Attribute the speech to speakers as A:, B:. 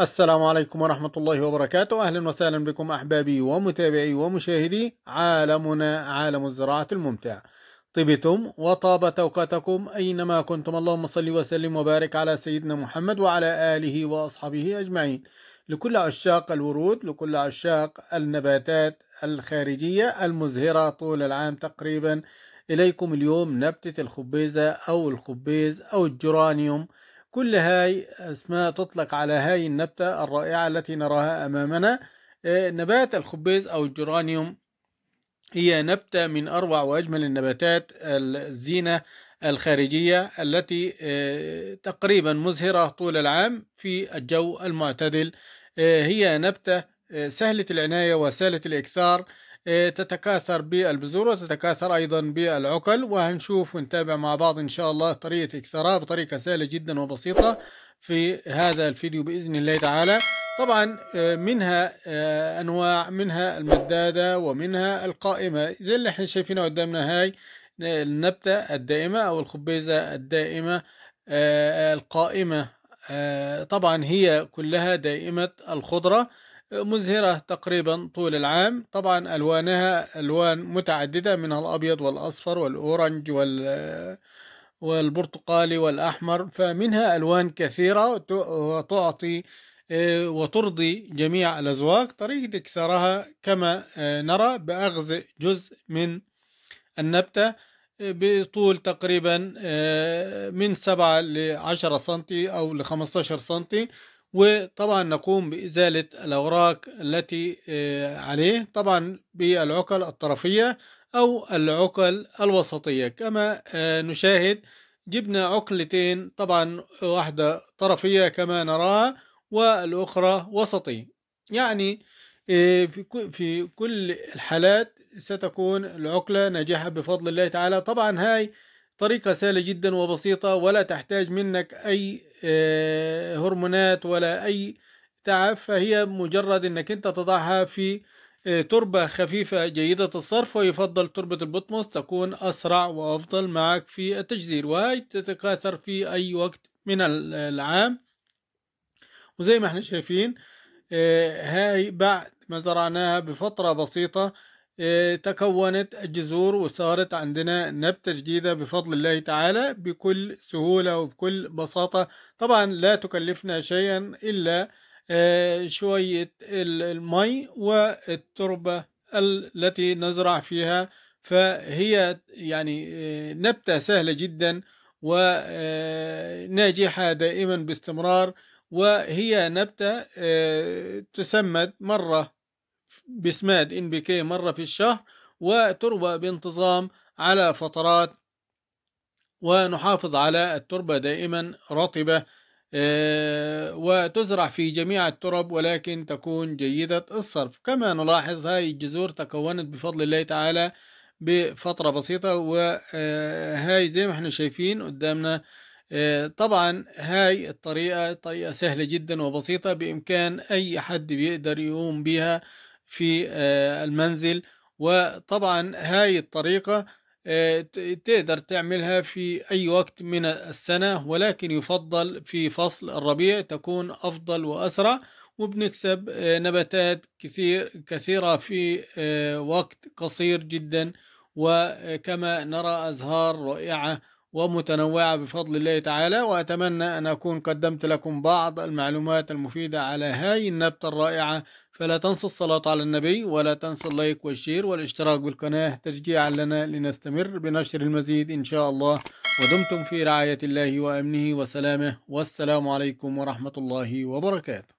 A: السلام عليكم ورحمة الله وبركاته أهلا وسهلا بكم أحبابي ومتابعي ومشاهدي عالمنا عالم الزراعة الممتع طبتم وطاب توقاتكم أينما كنتم اللهم صل وسلم وبارك على سيدنا محمد وعلى آله وأصحابه أجمعين لكل عشاق الورود لكل عشاق النباتات الخارجية المزهرة طول العام تقريبا إليكم اليوم نبتة الخبيزة أو الخبيز أو الجرانيوم كل هاي اسماء تطلق على هاي النبتة الرائعة التي نراها أمامنا آه، نبات الخبز أو الجرانيوم هي نبتة من أروع وأجمل النباتات الزينة الخارجية التي آه، تقريبا مزهرة طول العام في الجو المعتدل آه، هي نبتة سهلة العناية وسهلة الإكثار إيه، تتكاثر بالبذور وتتكاثر أيضا بالعقل وهنشوف ونتابع مع بعض إن شاء الله طريقة إكثارها بطريقة سهلة جدا وبسيطة في هذا الفيديو بإذن الله تعالى طبعا إيه، منها إيه، أنواع منها المدادة ومنها القائمة زي اللي احنا شايفينها قدامنا هاي النبتة الدائمة أو الخبيزة الدائمة القائمة طبعا هي كلها دائمة الخضرة مزهرة تقريبا طول العام طبعا ألوانها ألوان متعددة منها الأبيض والأصفر والأورنج وال والبرتقالي والأحمر فمنها ألوان كثيرة وتعطي وترضي جميع الأزواج طريقة إكثارها كما نرى بأخذ جزء من النبتة بطول تقريبا من سبعة لعشرة سنتي أو لخمستاشر سنتي وطبعا نقوم بإزالة الأوراق التي آه، عليه طبعا بالعقل الطرفية أو العقل الوسطية كما آه، نشاهد جبنا عقلتين طبعا واحدة طرفية كما نراها والأخرى وسطية يعني آه، في كل الحالات ستكون العقلة ناجحة بفضل الله تعالى طبعا هاي طريقة سهلة جدا وبسيطة ولا تحتاج منك أي آه، هرمونات ولا أي تعب فهي مجرد أنك أنت تضعها في آه، تربة خفيفة جيدة الصرف ويفضل تربة البطمس تكون أسرع وأفضل معك في التجذير وهي تتكاثر في أي وقت من العام وزي ما احنا شايفين آه، هاي بعد ما زرعناها بفترة بسيطة تكونت الجذور وصارت عندنا نبتة جديدة بفضل الله تعالى بكل سهولة وبكل بساطة طبعا لا تكلفنا شيئا إلا آه، شوية المي والتربة التي نزرع فيها فهي يعني آه، نبتة سهلة جدا وناجحة آه، دائما باستمرار وهي نبتة تسمد مرة بسماد إن كي مرة في الشهر وتروى بانتظام على فترات ونحافظ على التربة دائما رطبة آه، وتزرع في جميع الترب ولكن تكون جيدة الصرف كما نلاحظ هاي الجذور تكونت بفضل الله تعالى بفترة بسيطة وهاي آه، زي ما احنا شايفين قدامنا آه، طبعا هاي الطريقة طريقة سهلة جدا وبسيطة بإمكان أي حد بيقدر يقوم بها في آه، المنزل وطبعا هاي الطريقة آه، تقدر تعملها في أي وقت من السنة ولكن يفضل في فصل الربيع تكون أفضل وأسرع وبنكسب آه، نباتات كثير كثيرة في وقت قصير جدا وكما نرى أزهار رائعة ومتنوعة بفضل الله تعالى وأتمنى أن أكون قدمت لكم بعض المعلومات المفيدة على هاي النبتة الرائعة فلا تنسوا الصلاة على النبي ولا تنسوا اللايك والشير والاشتراك بالقناة تشجيعا لنا لنستمر بنشر المزيد إن شاء الله ودمتم في رعاية الله وأمنه وسلامه والسلام عليكم ورحمة الله وبركاته